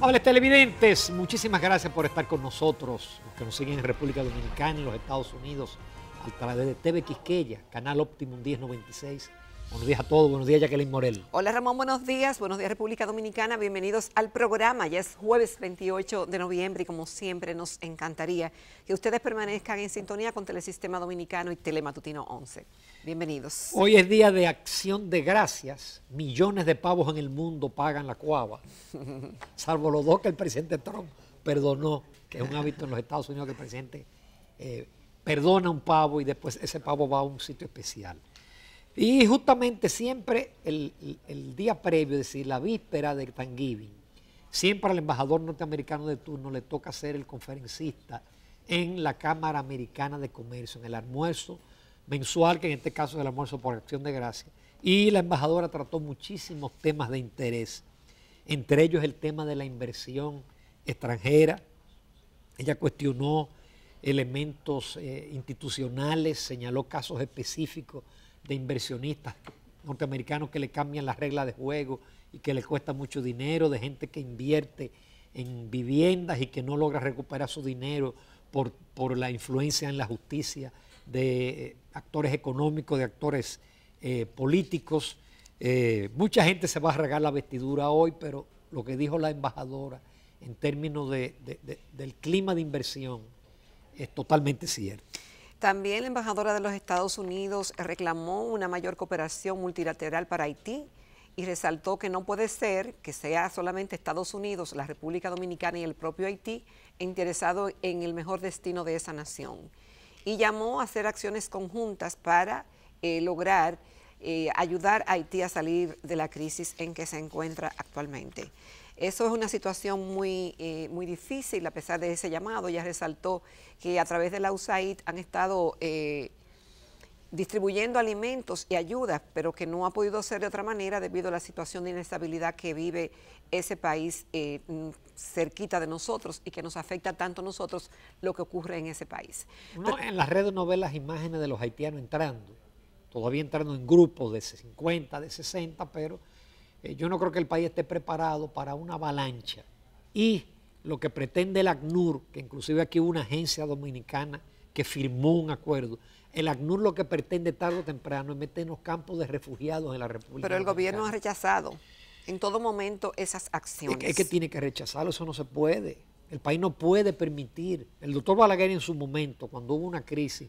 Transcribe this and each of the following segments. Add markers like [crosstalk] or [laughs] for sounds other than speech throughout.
Hola televidentes, muchísimas gracias por estar con nosotros, los que nos siguen en República Dominicana, en los Estados Unidos, a través de TV Quisqueya, canal Optimum 1096 Buenos días a todos, buenos días Jacqueline Morel. Hola Ramón, buenos días, buenos días República Dominicana, bienvenidos al programa. Ya es jueves 28 de noviembre y como siempre nos encantaría que ustedes permanezcan en sintonía con Telesistema Dominicano y Telematutino 11. Bienvenidos. Hoy es día de acción de gracias. Millones de pavos en el mundo pagan la cuava, [laughs] salvo los dos que el presidente Trump perdonó, que es un hábito en los Estados Unidos que el presidente eh, perdona un pavo y después ese pavo va a un sitio especial. Y justamente siempre el, día previo, es decir, la víspera de Thanksgiving, siempre al embajador norteamericano de turno le toca ser el conferencista en la Cámara Americana de Comercio, en el almuerzo mensual, que en este caso es el almuerzo por acción de gracia. Y la embajadora trató muchísimos temas de interés, entre ellos el tema de la inversión extranjera. Ella cuestionó elementos eh, institucionales, señaló casos específicos de inversionistas norteamericanos que le cambian las reglas de juego y que les cuesta mucho dinero, de gente que invierte en viviendas y que no logra recuperar su dinero por, por la influencia en la justicia de eh, actores económicos, de actores eh, políticos. Eh, mucha gente se va a regar la vestidura hoy, pero lo que dijo la embajadora en términos del clima de inversión es totalmente cierto. También la embajadora de los Estados Unidos reclamó una mayor cooperación multilateral para Haití y resaltó que no puede ser que sea solamente Estados Unidos, la República Dominicana y el propio Haití interesado en el mejor destino de esa nación. Y llamó a hacer acciones conjuntas para eh, lograr eh, ayudar a Haití a salir de la crisis en que se encuentra actualmente. Eso es una situación muy, eh, muy difícil a pesar de ese llamado. Ya resaltó que a través de la USAID han estado eh, distribuyendo alimentos y ayudas, pero que no ha podido ser de otra manera debido a la situación de inestabilidad que vive ese país eh, cerquita de nosotros y que nos afecta tanto a nosotros lo que ocurre en ese país. en las redes no ve las imágenes de los haitianos entrando, todavía entrando en grupos de 50, de 60, pero eh, yo no creo que el país esté preparado para una avalancha. Y lo que pretende el ACNUR, que inclusive aquí hubo una agencia dominicana que firmó un acuerdo, el ACNUR lo que pretende tarde o temprano es meternos campos de refugiados en la República. Pero el gobierno ha rechazado en todo momento esas acciones. Es que, tiene que rechazarlo, eso no se puede. El país no puede permitir. El doctor Balaguer en su momento, cuando hubo una crisis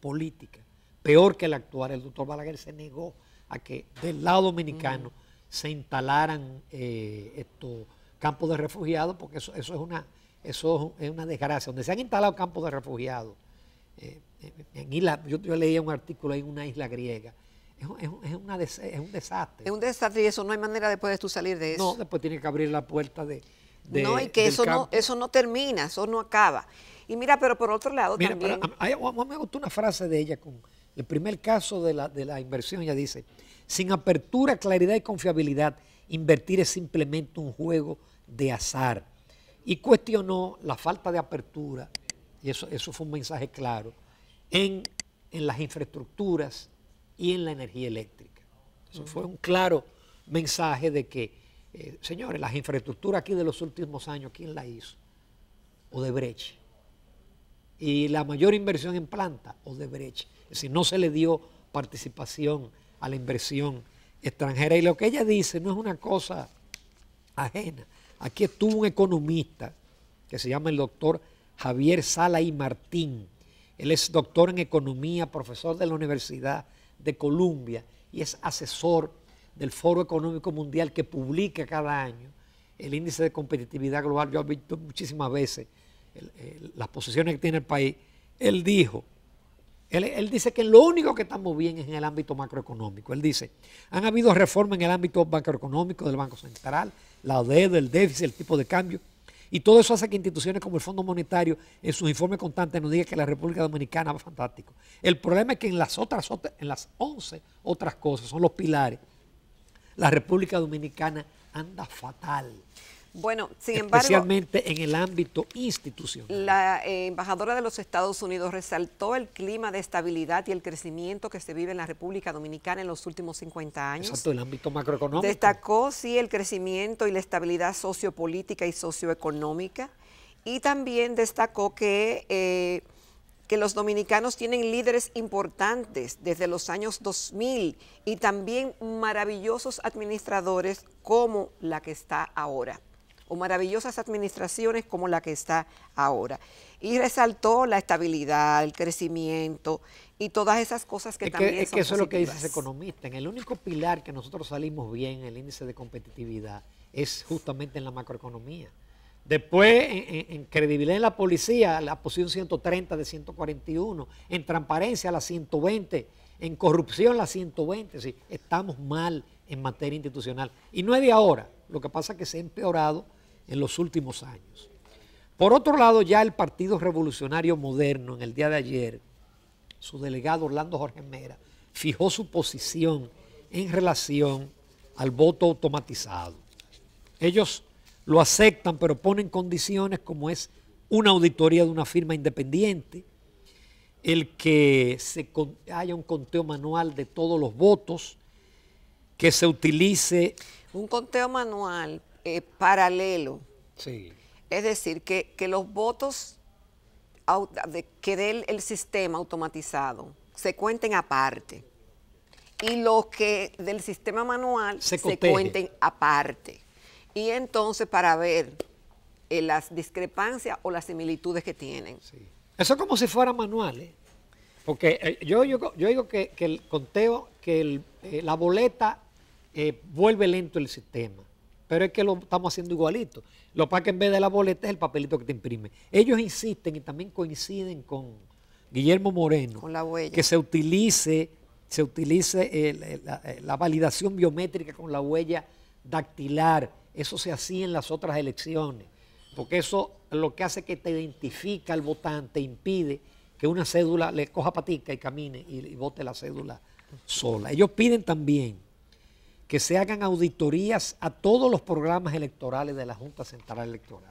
política, peor que la actual, el doctor Balaguer se negó a que del lado dominicano se instalaran eh, estos campos de refugiados, porque eso, eso, es una, eso es una desgracia. Donde se han instalado campos de refugiados, eh, eh, en isla, yo, leía un artículo en una isla griega, es, es, es, una un desastre. Es un desastre y eso no hay manera después de tú salir de eso. No, después tiene que abrir la puerta de... no, y que eso no, eso no termina, eso no acaba. Y mira, pero por otro lado también... me gustó una frase de ella con el primer caso de la, de la inversión, ella dice sin apertura, claridad y confiabilidad, invertir es simplemente un juego de azar. Y cuestionó la falta de apertura, y eso, eso fue un mensaje claro, en, las infraestructuras y en la energía eléctrica. Eso fue un claro mensaje de que, eh, señores, las infraestructuras aquí de los últimos años, ¿quién la hizo? Odebrecht. Y la mayor inversión en planta, Odebrecht. Es decir, no se le dio participación a la inversión extranjera. Y lo que ella dice no es una cosa ajena. Aquí estuvo un economista que se llama el doctor Javier Sala y Martín. Él es doctor en economía, profesor de la Universidad de Columbia y es asesor del Foro Económico Mundial que publica cada año el índice de competitividad global. Yo he visto muchísimas veces las posiciones que tiene el país. Él dijo, él, dice que lo único que estamos bien es en el ámbito macroeconómico. Él dice, han habido reformas en el ámbito macroeconómico del Banco Central, la deuda, el déficit, el tipo de cambio. Y todo eso hace que instituciones como el Fondo Monetario, en sus informes constantes, nos diga que la República Dominicana va fantástico. El problema es que en las otras, en las 11 otras cosas, son los pilares, la República Dominicana anda fatal. Bueno, sin embargo. Especialmente en el ámbito institucional. La eh, embajadora de los Estados Unidos resaltó el clima de estabilidad y el crecimiento que se vive en la República Dominicana en los últimos 50 años. Exacto, el ámbito macroeconómico. Destacó, sí, el crecimiento y la estabilidad sociopolítica y socioeconómica. Y también destacó que. Eh, que los dominicanos tienen líderes importantes desde los años 2000 y también maravillosos administradores como la que está ahora o maravillosas administraciones como la que está ahora. Y resaltó la estabilidad, el crecimiento y todas esas cosas que también que, es que eso es lo que dice ese economista. En el único pilar que nosotros salimos bien en el índice de competitividad es justamente en la macroeconomía. Después, en, credibilidad en la policía, la posición 130 de 141, en transparencia la 120, en corrupción la 120, sí, estamos mal en materia institucional. Y no es de ahora, lo que pasa es que se ha empeorado en los últimos años. Por otro lado, ya el Partido Revolucionario Moderno en el día de ayer, su delegado Orlando Jorge Mera, fijó su posición en relación al voto automatizado. Ellos lo aceptan, pero ponen condiciones como es una auditoría de una firma independiente, el que se haya un conteo manual de todos los votos, que se utilice... Un conteo manual, eh, paralelo. Es decir, que, que los votos que dé el, sistema automatizado se cuenten aparte y los que del sistema manual se, cuenten aparte. Y entonces para ver eh, las discrepancias o las similitudes que tienen. Eso es como si fuera manuales. ¿eh? Porque yo, yo, digo que, el conteo, que la boleta vuelve lento el sistema pero es que lo estamos haciendo igualito. Lo para que en vez de la boleta es el papelito que te imprime. Ellos insisten y también coinciden con Guillermo Moreno la huella. que se utilice, se utilice eh, la, validación biométrica con la huella dactilar. Eso se hacía en las otras elecciones, porque eso lo que hace que te identifica al votante, impide que una cédula le coja patica y camine y vote la cédula sola. Ellos piden también que se hagan auditorías a todos los programas electorales de la Junta Central Electoral.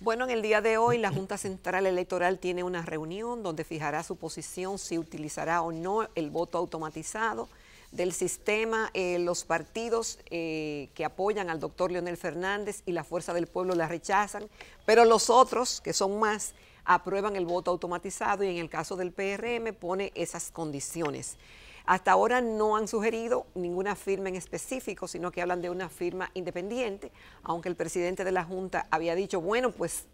Bueno, en el día de hoy la Junta Central Electoral tiene una reunión donde fijará su posición si utilizará o no el voto automatizado del sistema. Eh, los partidos eh, que apoyan al doctor Leonel Fernández y la Fuerza del Pueblo la rechazan, pero los otros, que son más, aprueban el voto automatizado y en el caso del PRM pone esas condiciones. Hasta ahora no han sugerido ninguna firma en específico, sino que hablan de una firma independiente, aunque el presidente de la Junta había dicho, bueno, pues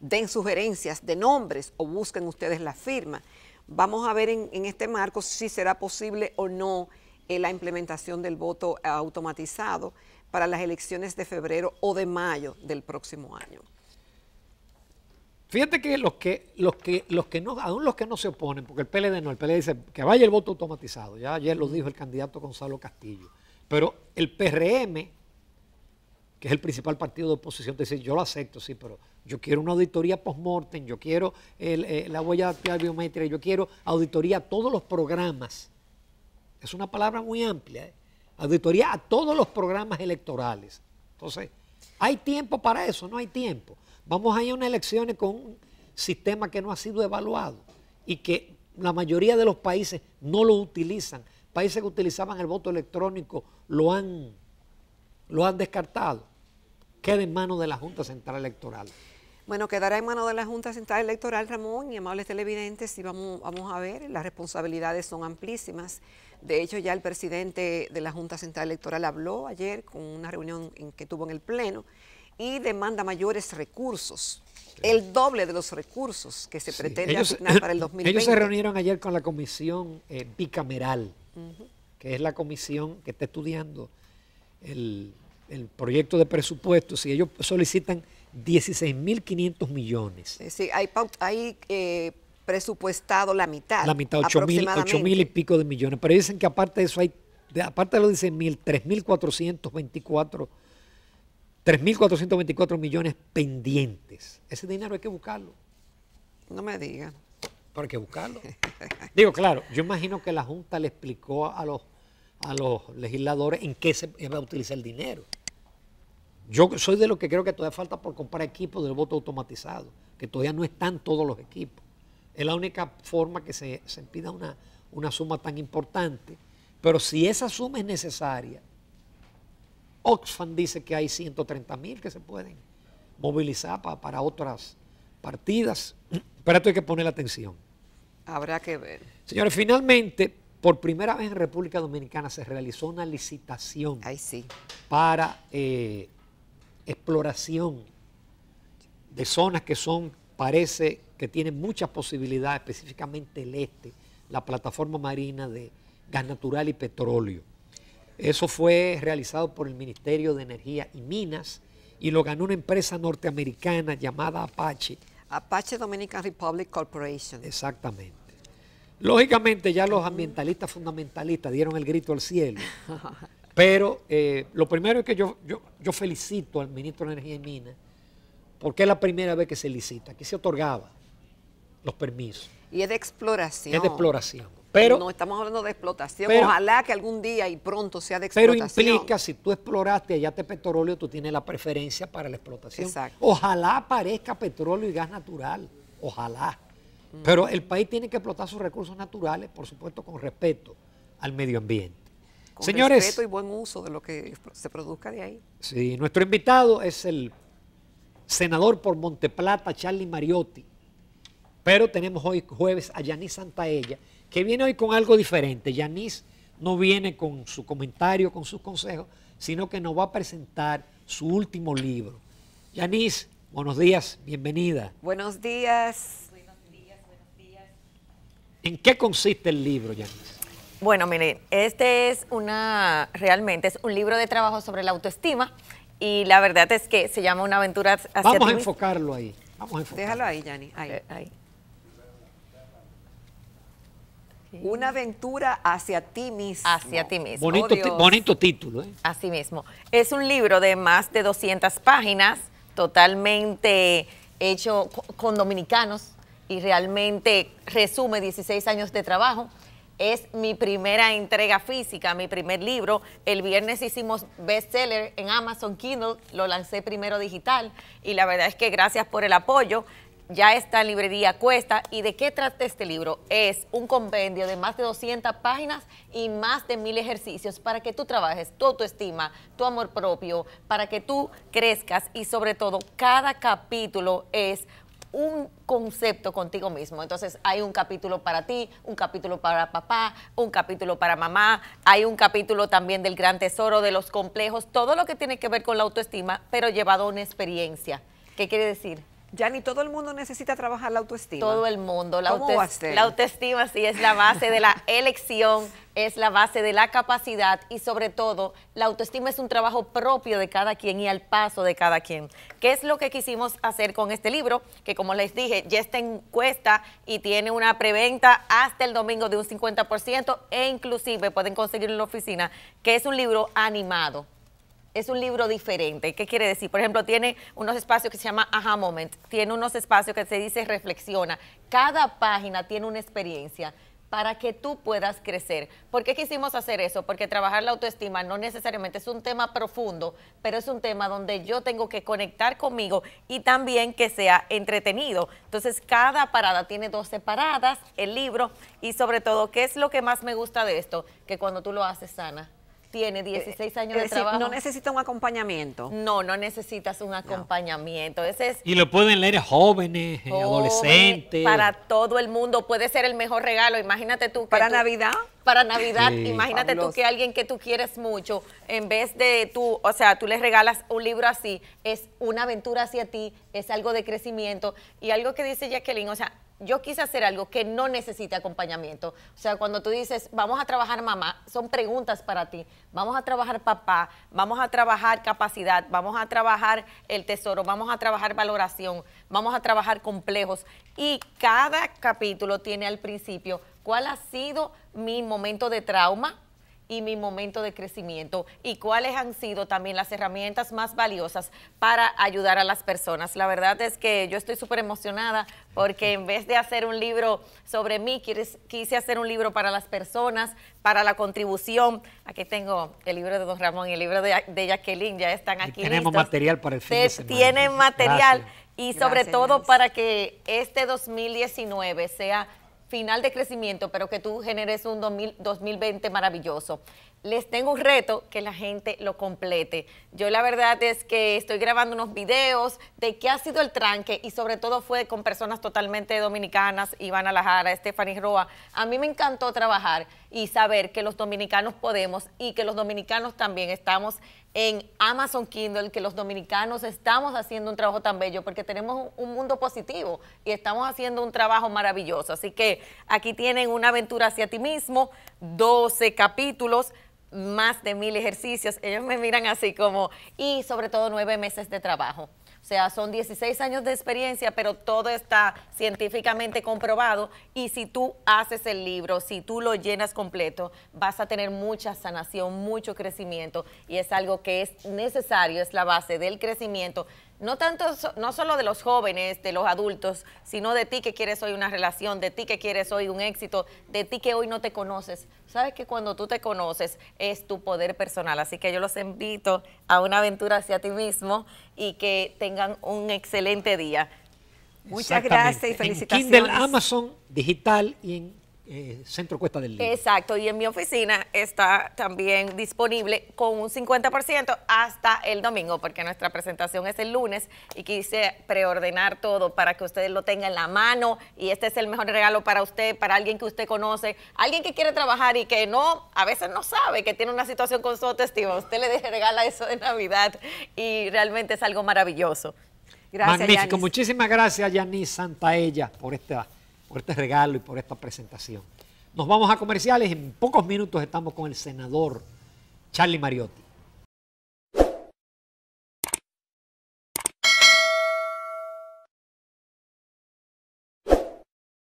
den sugerencias de nombres o busquen ustedes la firma. Vamos a ver en, este marco si será posible o no eh, la implementación del voto automatizado para las elecciones de febrero o de mayo del próximo año. Fíjate que los que, los que, los que no, aún los que no se oponen, porque el PLD no, el PLD dice que vaya el voto automatizado, ya ayer lo dijo el candidato Gonzalo Castillo, pero el PRM, que es el principal partido de oposición, dice, yo lo acepto, sí, pero yo quiero una auditoría post-mortem, yo quiero el, eh, la huella biométrica, yo quiero auditoría a todos los programas. Es una palabra muy amplia, ¿eh? auditoría a todos los programas electorales. Entonces, ¿hay tiempo para eso? No hay tiempo. Vamos a ir a unas elecciones con un sistema que no ha sido evaluado y que la mayoría de los países no lo utilizan. Países que utilizaban el voto electrónico lo han, lo han descartado. Queda en manos de la Junta Central Electoral. Bueno, quedará en manos de la Junta Central Electoral, Ramón, y amables televidentes, y vamos, vamos a ver, las responsabilidades son amplísimas. De hecho, ya el presidente de la Junta Central Electoral habló ayer con una reunión en que tuvo en el Pleno y demanda mayores recursos. El doble de los recursos que se pretende asignar para el 2020. Eh, ellos se reunieron ayer con la comisión eh, bicameral, que es la comisión que está estudiando el, proyecto de presupuesto. Si ellos solicitan 16.500 millones. Sí, hay, hay eh, presupuestado la mitad. La mitad, 8.000 mil y pico de millones. Pero dicen que aparte de eso hay, de, aparte de los 16.000, 3.424 3.424 millones pendientes. Ese dinero hay que buscarlo. No me digan. Pero qué buscarlo. Digo, claro, yo imagino que la Junta le explicó a los, a los legisladores en qué se va a utilizar el dinero. Yo soy de los que creo que todavía falta por comprar equipos del voto automatizado, que todavía no están todos los equipos. Es la única forma que se, pida una, una suma tan importante. Pero si esa suma es necesaria, Oxfam dice que hay 130 mil que se pueden movilizar para otras partidas. [clears throat] Pero esto hay que poner la atención. Habrá que ver. Señores, finalmente, por primera vez en República Dominicana se realizó una licitación para eh, exploración de zonas que son, parece que tienen muchas posibilidades, específicamente el este, la plataforma marina de gas natural y petróleo. Eso fue realizado por el Ministerio de Energía y Minas y lo ganó una empresa norteamericana llamada Apache. Apache Dominican Republic Corporation. Exactamente. Lógicamente ya los ambientalistas fundamentalistas dieron el grito al cielo. [laughs] Pero eh, lo primero es que yo, yo, felicito al ministro de Energía y Minas porque es la primera vez que se licita. que se otorgaba los permisos. Y es de exploración. Es de exploración no estamos hablando de explotación. Ojalá que algún día y pronto sea de explotación. Pero implica, si tú exploraste allá te petróleo, tú tienes la preferencia para la explotación. Ojalá aparezca petróleo y gas natural. Ojalá. Mm. Pero el país tiene que explotar sus recursos naturales, por supuesto, con respeto al medio ambiente. Con respeto y buen uso de lo que se produzca de ahí. Sí, nuestro invitado es el senador por Monteplata, Charlie Mariotti. Pero tenemos hoy jueves a Yanis Santaella que viene hoy con algo diferente. Yanis no viene con su comentario, con sus consejos, sino que nos va a presentar su último libro. Yanis, buenos días, bienvenida. Buenos días. Buenos días, buenos días. ¿En qué consiste el libro, Yanis? Bueno, miren, este es una, realmente es un libro de trabajo sobre la autoestima y la verdad es que se llama Una aventura hacia Vamos a enfocarlo ahí. Vamos a enfocarlo. Déjalo ahí, Yanis, Ahí. Eh, ahí. Una aventura hacia ti mismo. Hacia ti mismo. Bonito, título. ¿eh? Así mismo. Es un libro de más de 200 páginas, totalmente hecho con dominicanos y realmente resume 16 años de trabajo. Es mi primera entrega física, mi primer libro. El viernes hicimos bestseller en Amazon Kindle, lo lancé primero digital y la verdad es que gracias por el apoyo ya está en librería Cuesta. ¿Y de qué trata este libro? Es un compendio de más de 200 páginas y más de mil ejercicios para que tú trabajes tu autoestima, tu amor propio, para que tú crezcas y sobre todo cada capítulo es un concepto contigo mismo. Entonces hay un capítulo para ti, un capítulo para papá, un capítulo para mamá, hay un capítulo también del gran tesoro, de los complejos, todo lo que tiene que ver con la autoestima, pero llevado a una experiencia. ¿Qué quiere decir? ya ni todo el mundo necesita trabajar la autoestima. Todo el mundo. La, la autoestima sí es la base de la [laughs] elección, es la base de la capacidad y sobre todo la autoestima es un trabajo propio de cada quien y al paso de cada quien. ¿Qué es lo que quisimos hacer con este libro? Que como les dije, ya está en cuesta y tiene una preventa hasta el domingo de un 50% e inclusive pueden conseguirlo en la oficina, que es un libro animado es un libro diferente. ¿Qué quiere decir? Por ejemplo, tiene unos espacios que se llama Aha Moment, tiene unos espacios que se dice reflexiona. Cada página tiene una experiencia para que tú puedas crecer. ¿Por qué quisimos hacer eso? Porque trabajar la autoestima no necesariamente es un tema profundo, pero es un tema donde yo tengo que conectar conmigo y también que sea entretenido. Entonces, cada parada tiene dos paradas, el libro y sobre todo, ¿qué es lo que más me gusta de esto? Que cuando tú lo haces sana tiene 16 eh, años de trabajo. No necesita un acompañamiento. No, no necesitas un acompañamiento. Ese y lo pueden leer eh, jóvenes, adolescentes. Para todo el mundo. Puede ser el mejor regalo. Imagínate tú. para Navidad para Navidad. Imagínate tú que alguien que tú quieres mucho, en vez de tú, o sea, tú le regalas un libro así, es una aventura hacia ti, es algo de crecimiento y algo que dice Jacqueline, o sea, yo quise hacer algo que no necesite acompañamiento. O sea, cuando tú dices, vamos a trabajar mamá, son preguntas para ti. Vamos a trabajar papá, vamos a trabajar capacidad, vamos a trabajar el tesoro, vamos a trabajar valoración, vamos a trabajar complejos. Y cada capítulo tiene al principio cuál ha sido mi momento de trauma y mi momento de crecimiento y cuáles han sido también las herramientas más valiosas para ayudar a las personas. La verdad es que yo estoy súper emocionada porque en vez de hacer un libro sobre mí, quise hacer un libro para las personas, para la contribución. Aquí tengo el libro de Don Ramón y el libro de, Jacqueline, ya están aquí. tenemos material para el fin de semana. Tienen material. Y sobre todo para que este 2019 sea final de crecimiento, pero que tú generes un 2020 maravilloso. Les tengo un reto que la gente lo complete. Yo la verdad es que estoy grabando unos videos de qué ha sido el tranque y sobre todo fue con personas totalmente dominicanas, Ivana Lajara, Stephanie Roa. A mí me encantó trabajar y saber que los dominicanos podemos y que los dominicanos también estamos en Amazon Kindle que los dominicanos estamos haciendo un trabajo tan bello porque tenemos un mundo positivo y estamos haciendo un trabajo maravilloso. Así que aquí tienen una aventura hacia ti mismo, 12 capítulos, más de mil ejercicios. Ellos me miran así como, y sobre todo nueve meses de trabajo sea, son 16 años de experiencia, pero todo está científicamente comprobado y si tú haces el libro, si tú lo llenas completo, vas a tener mucha sanación, mucho crecimiento y es algo que es necesario, es la base del crecimiento no tanto, no solo de los jóvenes, de los adultos, sino de ti que quieres hoy una relación, de ti que quieres hoy un éxito, de ti que hoy no te conoces. Sabes que cuando tú te conoces es tu poder personal, así que yo los invito a una aventura hacia ti mismo y que tengan un excelente día. Muchas gracias y felicitaciones. Kindle Amazon digital y eh, Centro Cuesta del Libro. Exacto, y en mi oficina está también disponible con un 50% hasta el domingo, porque nuestra presentación es el lunes y quise preordenar todo para que ustedes lo tengan en la mano y este es el mejor regalo para usted, para alguien que usted conoce, alguien que quiere trabajar y que no, a veces no sabe que tiene una situación con su autoestima. Usted le [laughs] regala eso de Navidad y realmente es algo maravilloso. Gracias, Magnífico. Muchísimas gracias, Yanis Santaella, por esta por este regalo y por esta presentación. Nos vamos a comerciales. En pocos minutos estamos con el senador Charlie Mariotti.